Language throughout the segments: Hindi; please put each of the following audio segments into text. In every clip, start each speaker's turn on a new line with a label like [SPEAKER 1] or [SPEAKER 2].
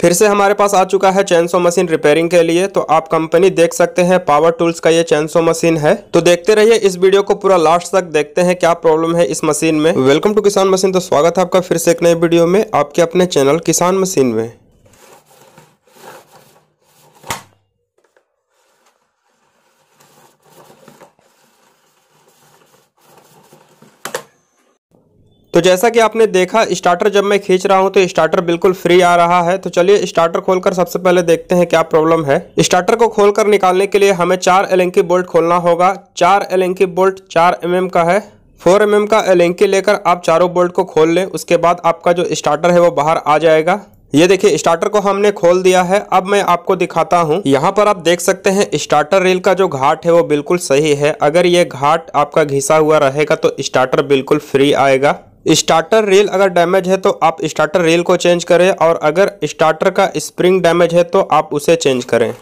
[SPEAKER 1] फिर से हमारे पास आ चुका है चैनसो मशीन रिपेयरिंग के लिए तो आप कंपनी देख सकते हैं पावर टूल्स का ये चैनसो मशीन है तो देखते रहिए इस वीडियो को पूरा लास्ट तक देखते हैं क्या प्रॉब्लम है इस मशीन में वेलकम टू किसान मशीन तो स्वागत है आपका फिर से एक नए वीडियो में आपके अपने चैनल किसान मशीन में तो जैसा कि आपने देखा स्टार्टर जब मैं खींच रहा हूं तो स्टार्टर बिल्कुल फ्री आ रहा है तो चलिए स्टार्टर खोलकर सबसे पहले देखते हैं क्या प्रॉब्लम है स्टार्टर को खोलकर निकालने के लिए हमें चार एलेंकी बोल्ट खोलना होगा चार एलेंकी बोल्ट चार एम का है फोर एम का एलेंकी लेकर आप चारों बोल्ट को खोल लें उसके बाद आपका जो स्टार्टर है वो बाहर आ जाएगा ये देखिए स्टार्टर को हमने खोल दिया है अब मैं आपको दिखाता हूँ यहाँ पर आप देख सकते हैं स्टार्टर रेल का जो घाट है वो बिल्कुल सही है अगर ये घाट आपका घिसा हुआ रहेगा तो स्टार्टर बिल्कुल फ्री आएगा स्टार्टर रेल अगर डैमेज है तो आप स्टार्टर रेल को चेंज करें और अगर स्टार्टर का स्प्रिंग डैमेज है तो आप उसे चेंज करें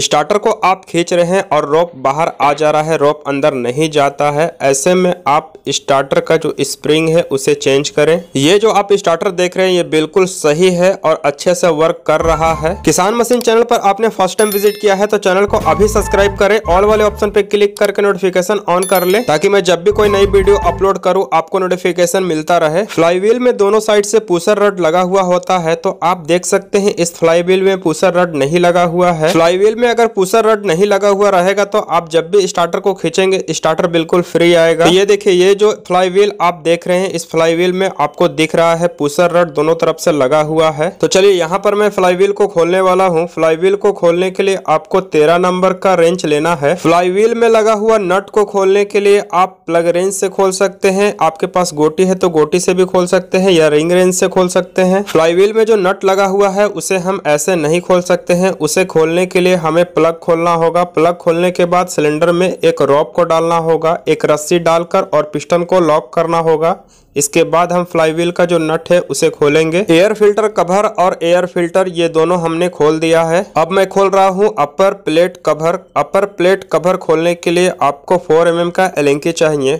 [SPEAKER 1] स्टार्टर को आप खींच रहे हैं और रोप बाहर आ जा रहा है रोप अंदर नहीं जाता है ऐसे में आप स्टार्टर का जो स्प्रिंग है उसे चेंज करें ये जो आप स्टार्टर देख रहे हैं ये बिल्कुल सही है और अच्छे से वर्क कर रहा है किसान मशीन चैनल पर आपने फर्स्ट टाइम विजिट किया है तो चैनल को अभी सब्सक्राइब करें ऑल वाले ऑप्शन पे क्लिक करके नोटिफिकेशन ऑन कर ले ताकि मैं जब भी कोई नई वीडियो अपलोड करूँ आपको नोटिफिकेशन मिलता रहे फ्लाईव्हील में दोनों साइड से पूसर रड लगा हुआ होता है तो आप देख सकते हैं इस फ्लाईव्हील में पूसर रड नहीं लगा हुआ है फ्लाईव्हील में अगर पुशर रड नहीं लगा हुआ रहेगा तो आप जब भी स्टार्टर को खींचेंगे स्टार्टर बिल्कुल फ्री आएगा ये देखिए ये जो फ्लाई व्हील आप देख रहे हैं इस फ्लाई व्हील में आपको दिख रहा है पुशर रड दोनों तरफ से लगा हुआ है तो चलिए यहाँ पर मैं फ्लाई व्हील को खोलने वाला हूँ फ्लाई व्हील को खोलने के लिए आपको तेरह नंबर का रेंच लेना है फ्लाई व्हील में लगा हुआ नट को खोलने के लिए आप प्लग रेंज से खोल सकते हैं आपके पास गोटी है तो गोटी से भी खोल सकते हैं या रिंग रेंज से खोल सकते हैं फ्लाई व्हील में जो नट लगा हुआ है उसे हम ऐसे नहीं खोल सकते हैं उसे खोलने के लिए हम हमें प्लग खोलना होगा प्लग खोलने के बाद सिलेंडर में एक रॉप को डालना होगा एक रस्सी डालकर और पिस्टन को लॉक करना होगा इसके बाद हम फ्लाईव्हील का जो नट है उसे खोलेंगे एयर फिल्टर कवर और एयर फिल्टर ये दोनों हमने खोल दिया है अब मैं खोल रहा हूँ upper plate cover upper plate cover खोलने के लिए आपको 4 एम mm का एलेंकी चाहिए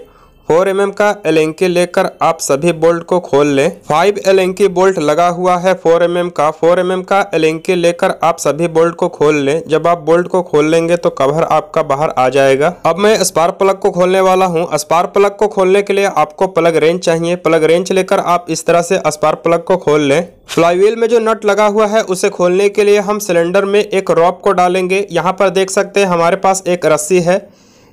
[SPEAKER 1] फोर एम mm का एलेंकी लेकर आप सभी बोल्ट को खोल लें फाइव एलेंकी बोल्ट लगा हुआ है फोर एम mm का फोर एम mm का एलेंकी लेकर आप सभी बोल्ट को खोल लें जब आप बोल्ट को खोल लेंगे तो कवर आपका बाहर आ जाएगा अब मैं स्पार्क प्लग को खोलने वाला हूँ स्पार्क प्लग को खोलने के लिए आपको प्लग रेंज चाहिए प्लग रेंज लेकर आप इस तरह से स्पार्क प्लग को खोल लें फ्लाईवील में जो नट लगा हुआ है उसे खोलने के लिए हम सिलेंडर में एक रॉप को डालेंगे यहाँ पर देख सकते हैं हमारे पास एक रस्सी है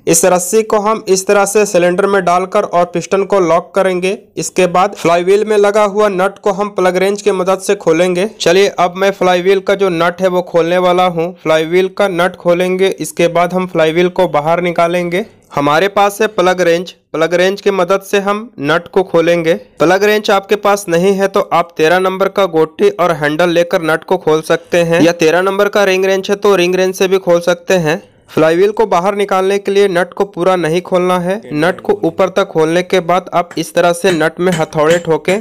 [SPEAKER 1] इस रस्सी को हम इस तरह से सिलेंडर में डालकर और पिस्टन को लॉक करेंगे इसके बाद फ्लाईव्हील में लगा हुआ नट को हम प्लग रेंज की मदद से खोलेंगे चलिए अब मैं फ्लाईव्हील का जो नट है वो खोलने वाला हूँ फ्लाईव्हील का नट खोलेंगे इसके बाद हम फ्लाईव्हील को बाहर निकालेंगे हमारे पास है प्लग रेंज प्लग रेंज की मदद से हम नट को खोलेंगे प्लग रेंज आपके पास नहीं है तो आप तेरह नंबर का गोटी और हैंडल लेकर नट को खोल सकते हैं या तेरह नंबर का रिंग रेंज है तो रिंग रेंज से भी खोल सकते हैं फ्लाईव्हील को बाहर निकालने के लिए नट को पूरा नहीं खोलना है नट को ऊपर तक खोलने के बाद आप इस तरह से नट में हथौड़े ठोकें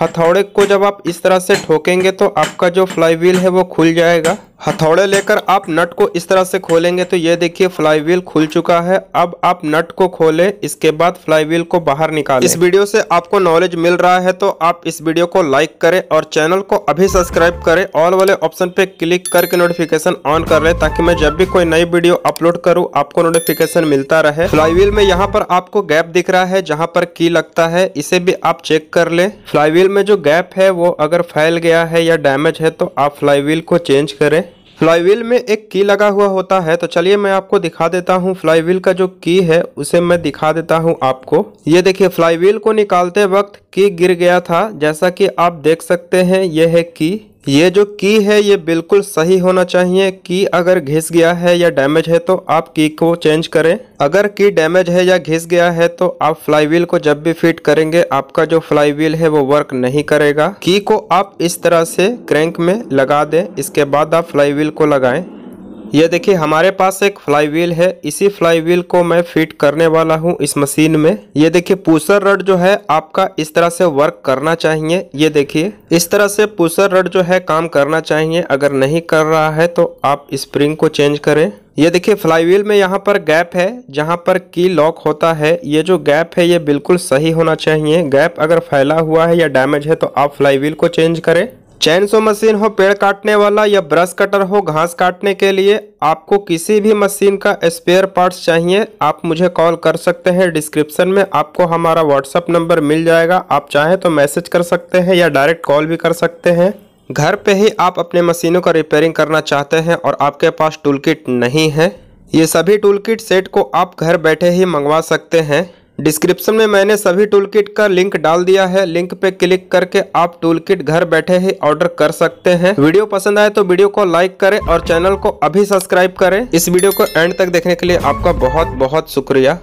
[SPEAKER 1] हथौड़े को जब आप इस तरह से ठोकेंगे तो आपका जो फ्लाई व्हील है वो खुल जाएगा हथौड़े लेकर आप नट को इस तरह से खोलेंगे तो ये देखिए फ्लाई व्हील खुल चुका है अब आप नट को खोले इसके बाद फ्लाई व्हील को बाहर निकालें इस वीडियो से आपको नॉलेज मिल रहा है तो आप इस वीडियो को लाइक करें और चैनल को अभी सब्सक्राइब करें ऑल वाले ऑप्शन पे क्लिक करके नोटिफिकेशन ऑन कर लें ताकि मैं जब भी कोई नई वीडियो अपलोड करूँ आपको नोटिफिकेशन मिलता रहे फ्लाई व्हील में यहाँ पर आपको गैप दिख रहा है जहाँ पर की लगता है इसे भी आप चेक कर ले फ्लाई फ्लाईवील में जो गैप है वो अगर फैल गया है या डैमेज है तो आप फ्लाईवील को चेंज करें फ्लाईवील में एक की लगा हुआ होता है तो चलिए मैं आपको दिखा देता हूँ फ्लाईवील का जो की है उसे मैं दिखा देता हूँ आपको ये देखिए फ्लाईवील को निकालते वक्त की गिर गया था जैसा कि आप देख सकते हैं यह है की ये जो की है ये बिल्कुल सही होना चाहिए की अगर घिस गया है या डैमेज है तो आप की को चेंज करें अगर की डैमेज है या घिस गया है तो आप फ्लाईव्हील को जब भी फिट करेंगे आपका जो फ्लाईव्हील है वो वर्क नहीं करेगा की को आप इस तरह से क्रैंक में लगा दें इसके बाद आप फ्लाईव्हील को लगाएं ये देखिए हमारे पास एक फ्लाई व्हील है इसी फ्लाई व्हील को मैं फिट करने वाला हूँ इस मशीन में ये देखिए पूसर रड जो है आपका इस तरह से वर्क करना चाहिए ये देखिए इस तरह से पूसर रड जो है काम करना चाहिए अगर नहीं कर रहा है तो आप स्प्रिंग को चेंज करें ये देखिए व्हील में यहाँ पर गैप है जहाँ पर की लॉक होता है ये जो गैप है ये बिल्कुल सही होना चाहिए गैप अगर फैला हुआ है या डैमेज है तो आप फ्लाईव्हील को चेंज करें चैनसो मशीन हो पेड़ काटने वाला या ब्रश कटर हो घास काटने के लिए आपको किसी भी मशीन का स्पेयर पार्ट्स चाहिए आप मुझे कॉल कर सकते हैं डिस्क्रिप्शन में आपको हमारा व्हाट्सअप नंबर मिल जाएगा आप चाहें तो मैसेज कर सकते हैं या डायरेक्ट कॉल भी कर सकते हैं घर पे ही आप अपने मशीनों का रिपेयरिंग करना चाहते हैं और आपके पास टूल किट नहीं है ये सभी टूल किट सेट को आप घर बैठे ही मंगवा सकते हैं डिस्क्रिप्शन में मैंने सभी टूलकिट का लिंक डाल दिया है लिंक पे क्लिक करके आप टूलकिट घर बैठे ही ऑर्डर कर सकते हैं वीडियो पसंद आए तो वीडियो को लाइक करें और चैनल को अभी सब्सक्राइब करें इस वीडियो को एंड तक देखने के लिए आपका बहुत बहुत शुक्रिया